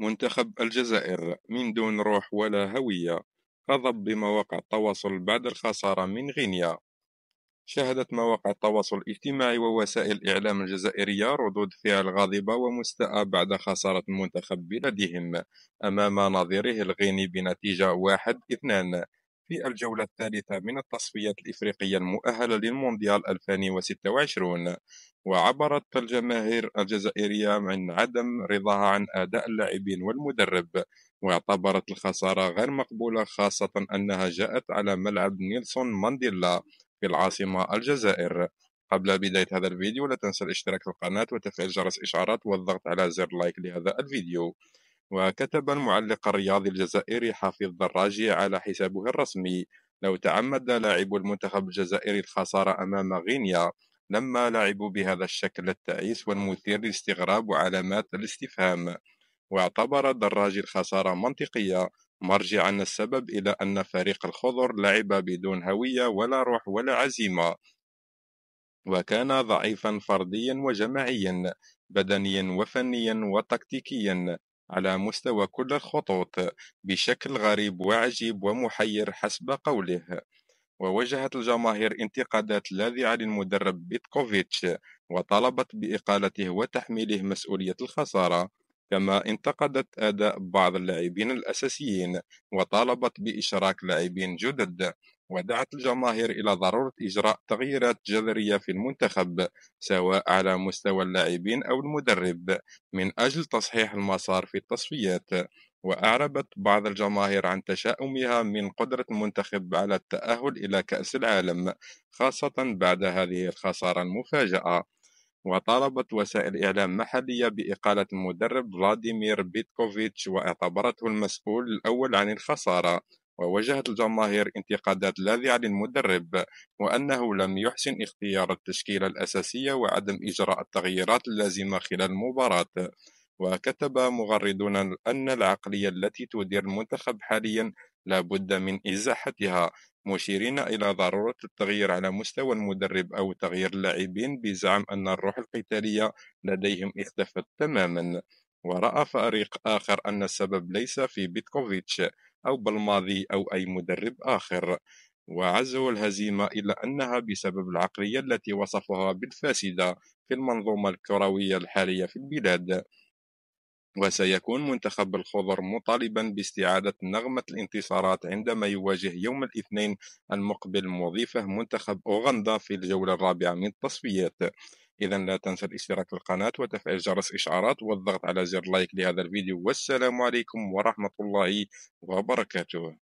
منتخب الجزائر من دون روح ولا هوية غضب بمواقع التواصل بعد الخسارة من غينيا شهدت مواقع التواصل الاجتماعي ووسائل الإعلام الجزائرية ردود فعل غاضبة ومستاءة بعد خسارة منتخب بلادهم أمام نظيره الغيني بنتيجة 1-2 في الجولة الثالثة من التصفيات الإفريقية المؤهلة للمونديال 2026 وعبرت الجماهير الجزائرية عن عدم رضاها عن أداء اللاعبين والمدرب واعتبرت الخسارة غير مقبولة خاصة أنها جاءت على ملعب نيلسون مانديلا في العاصمة الجزائر قبل بداية هذا الفيديو لا تنسى الاشتراك في القناة وتفعيل جرس إشعارات والضغط على زر لايك لهذا الفيديو وكتب المعلق الرياضي الجزائري حفيظ دراجي على حسابه الرسمي لو تعمد لاعب المنتخب الجزائري الخسارة أمام غينيا لما لعبوا بهذا الشكل التعيس والمثير للاستغراب وعلامات الاستفهام واعتبر دراجي الخسارة منطقية مرجعا السبب إلى أن فريق الخضر لعب بدون هوية ولا روح ولا عزيمة وكان ضعيفا فرديا وجماعيا بدنيا وفنيا وتكتيكيا على مستوى كل الخطوط بشكل غريب وعجيب ومحير حسب قوله ووجهت الجماهير انتقادات لاذعة للمدرب بيتكوفيتش وطلبت بإقالته وتحميله مسؤولية الخسارة كما انتقدت أداء بعض اللاعبين الأساسيين وطالبت بإشراك لاعبين جدد ودعت الجماهير إلى ضرورة إجراء تغييرات جذرية في المنتخب سواء على مستوى اللاعبين أو المدرب من أجل تصحيح المسار في التصفيات وأعربت بعض الجماهير عن تشاؤمها من قدرة المنتخب على التأهل إلى كأس العالم خاصة بعد هذه الخسارة المفاجئة وطالبت وسائل إعلام محلية بإقالة المدرب فلاديمير بيتكوفيتش واعتبرته المسؤول الأول عن الخسارة ووجهت الجماهير انتقادات لاذعة للمدرب وأنه لم يحسن اختيار التشكيلة الأساسية وعدم إجراء التغييرات اللازمة خلال المباراة وكتب مغردون أن العقلية التي تدير المنتخب حاليا لا بد من إزاحتها مشيرين إلى ضرورة التغيير على مستوى المدرب أو تغيير اللاعبين بزعم أن الروح القتالية لديهم اختفت تماما ورأى فريق آخر أن السبب ليس في بيتكوفيتش أو بالماضي أو أي مدرب آخر وعزوا الهزيمة إلا أنها بسبب العقلية التي وصفها بالفاسدة في المنظومة الكروية الحالية في البلاد وسيكون منتخب الخضر مطالبا باستعادة نغمة الانتصارات عندما يواجه يوم الاثنين المقبل مضيفه منتخب أوغندا في الجولة الرابعة من التصفيات إذا لا تنسى الاشتراك في القناة وتفعيل جرس إشعارات والضغط على زر لايك لهذا الفيديو والسلام عليكم ورحمة الله وبركاته